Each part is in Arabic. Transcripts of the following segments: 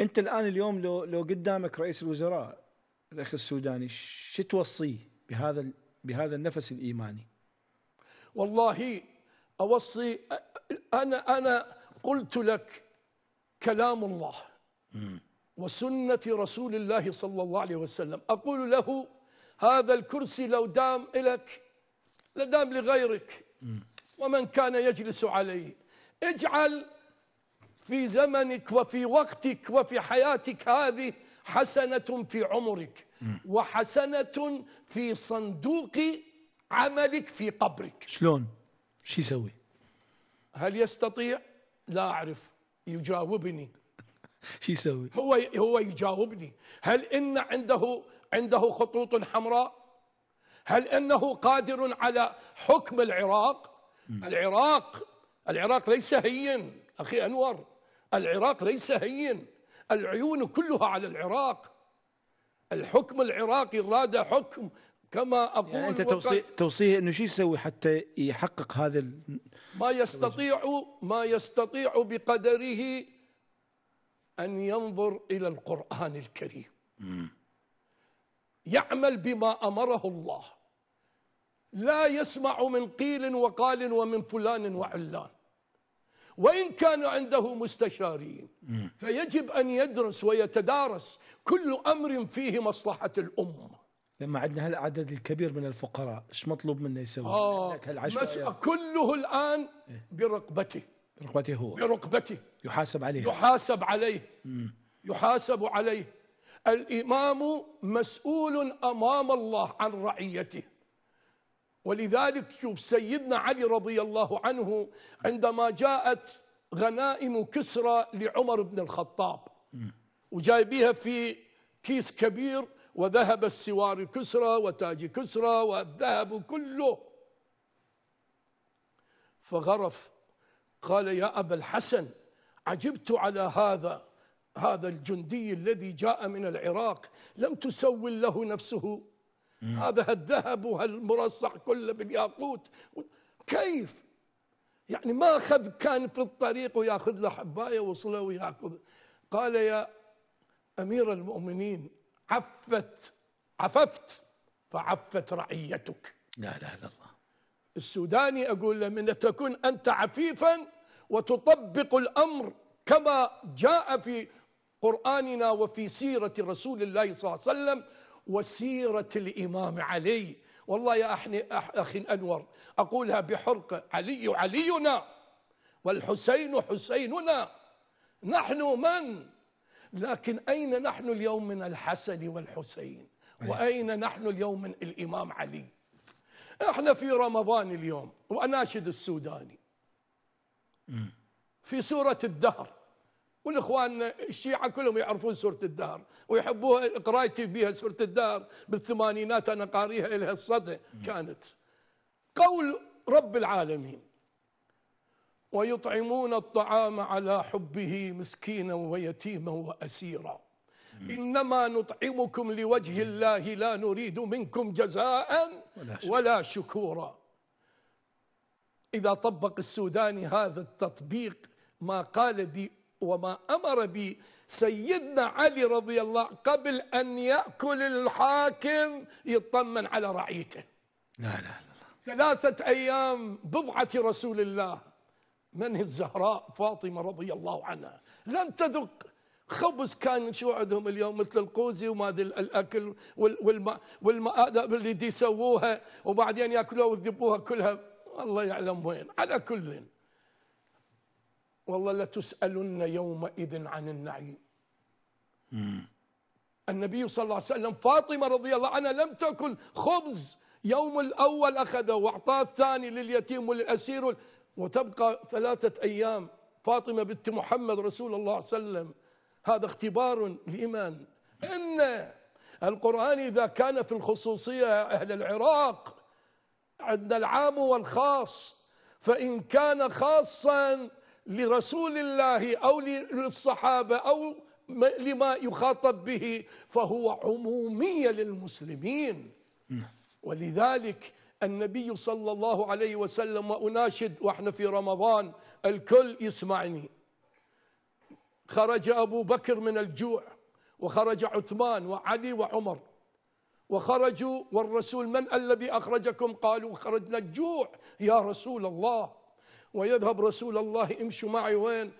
انت الان اليوم لو لو قدامك رئيس الوزراء الاخ السوداني شو توصيه بهذا بهذا النفس الايماني؟ والله اوصي انا انا قلت لك كلام الله وسنه رسول الله صلى الله عليه وسلم اقول له هذا الكرسي لو دام لك لدام لغيرك ومن كان يجلس عليه اجعل في زمنك وفي وقتك وفي حياتك هذه حسنة في عمرك وحسنة في صندوق عملك في قبرك شلون؟ شو يسوي؟ هل يستطيع؟ لا أعرف يجاوبني شو يسوي؟ هو هو يجاوبني، هل ان عنده عنده خطوط حمراء؟ هل انه قادر على حكم العراق؟ العراق العراق ليس هين اخي انور العراق ليس هين العيون كلها على العراق الحكم العراقي راد حكم كما يعني اقول يعني انت توصيه توصيه انه شو يسوي حتى يحقق هذا ال... ما يستطيع ما يستطيع بقدره ان ينظر الى القران الكريم يعمل بما امره الله لا يسمع من قيل وقال ومن فلان وعلان وإن كان عنده مستشارين فيجب أن يدرس ويتدارس كل أمر فيه مصلحة الأمة لما عندنا هالعدد الكبير من الفقراء ايش مطلوب منه يسوي آه مسأ كله الآن إيه. برقبته برقبته هو برقبته يحاسب عليه يحاسب عليه مم. يحاسب عليه الإمام مسؤول أمام الله عن رعيته ولذلك شوف سيدنا علي رضي الله عنه عندما جاءت غنائم كسرى لعمر بن الخطاب وجايبيها في كيس كبير وذهب السوار كسرى وتاج كسرى والذهب كله فغرف قال يا أبا الحسن عجبت على هذا هذا الجندي الذي جاء من العراق لم تسول له نفسه هذا الذهب وهالمرصع كله بالياقوت كيف يعني ما أخذ كان في الطريق وياخذ له حباية وصله وياخذ قال يا أمير المؤمنين عفت عففت فعفت رعيتك لا اله الا الله السوداني اقول له من تكون انت عفيفا وتطبق الامر كما جاء في قراننا وفي سيره رسول الله صلى الله عليه وسلم وسيرة الإمام علي والله يا أخي أنور أقولها بحرقة علي علينا والحسين حسيننا نحن من لكن أين نحن اليوم من الحسن والحسين أيوة. وأين نحن اليوم من الإمام علي احنا في رمضان اليوم وأناشد السوداني في سورة الدهر والاخوان الشيعه كلهم يعرفون سوره الدهر ويحبوها قرايتي بها سوره الدهر بالثمانينات انا قاريها لها الصدى كانت قول رب العالمين ويطعمون الطعام على حبه مسكينا ويتيما واسيرا انما نطعمكم لوجه الله لا نريد منكم جزاء ولا شكورا اذا طبق السوداني هذا التطبيق ما قال وما أمر به سيدنا علي رضي الله قبل أن يأكل الحاكم يطمن على رعيته لا لا لا ثلاثة أيام بضعة رسول الله من الزهراء فاطمة رضي الله عنها لم تذق خبز كان شو عندهم اليوم مثل القوزي وما الاكل والماء والماء اللي يسووها وبعدين ياكلوها ويذبوها كلها الله يعلم وين على كل والله لتسألن يومئذ عن النعيم النبي صلى الله عليه وسلم فاطمة رضي الله عنها لم تأكل خبز يوم الأول أخذه وأعطاه الثاني لليتيم وللأسير وتبقى ثلاثة أيام فاطمة بنت محمد رسول الله صلى الله عليه وسلم هذا اختبار الإيمان إن القرآن إذا كان في الخصوصية أهل العراق عندنا العام والخاص فإن كان خاصا لرسول الله أو للصحابة أو لما يخاطب به فهو عمومية للمسلمين ولذلك النبي صلى الله عليه وسلم وأناشد وإحنا في رمضان الكل يسمعني خرج أبو بكر من الجوع وخرج عثمان وعلي وعمر وخرجوا والرسول من الذي أخرجكم قالوا خرجنا الجوع يا رسول الله ويذهب رسول الله امشوا معي وين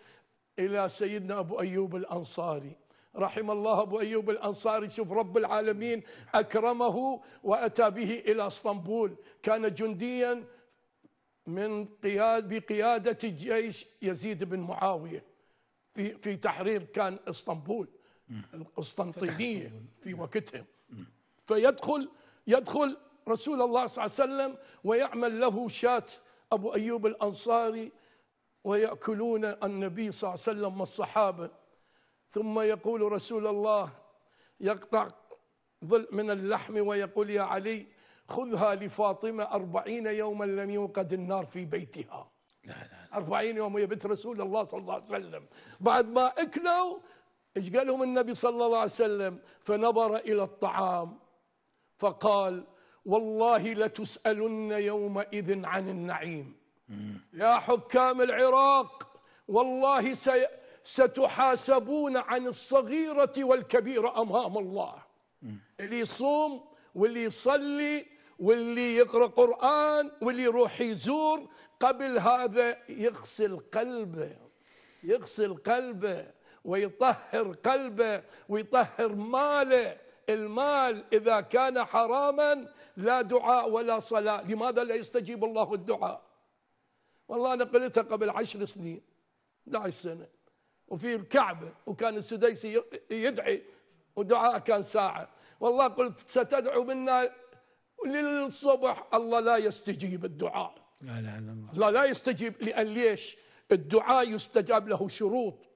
إلى سيدنا أبو أيوب الأنصاري رحم الله أبو أيوب الأنصاري شوف رب العالمين أكرمه وأتى به إلى اسطنبول كان جنديا من قياد بقيادة جيش يزيد بن معاوية في في تحرير كان اسطنبول القسطنطينية في وقتهم فيدخل يدخل رسول الله صلى الله عليه وسلم ويعمل له شاة أبو أيوب الأنصاري ويأكلون النبي صلى الله عليه وسلم والصحابة ثم يقول رسول الله يقطع ظل من اللحم ويقول يا علي خذها لفاطمة أربعين يوما لم يوقد النار في بيتها لا لا أربعين يوم يا بنت رسول الله صلى الله عليه وسلم بعد ما أكلوا ايش قالهم النبي صلى الله عليه وسلم فنظر إلى الطعام فقال والله لتسألن يومئذ عن النعيم يا حكام العراق والله ستحاسبون عن الصغيرة والكبيرة أمام الله اللي يصوم واللي يصلي واللي يقرأ قرآن واللي يروح يزور قبل هذا يغسل قلبه يغسل قلبه ويطهر قلبه ويطهر ماله المال إذا كان حراما لا دعاء ولا صلاة لماذا لا يستجيب الله الدعاء والله أنا قلتها قبل عشر سنين 11 سنة وفي الكعبة وكان السديسي يدعي ودعاء كان ساعة والله قلت ستدعو منا للصبح الله لا يستجيب الدعاء لا لا لا, لا, لا يستجيب لأن ليش الدعاء يستجاب له شروط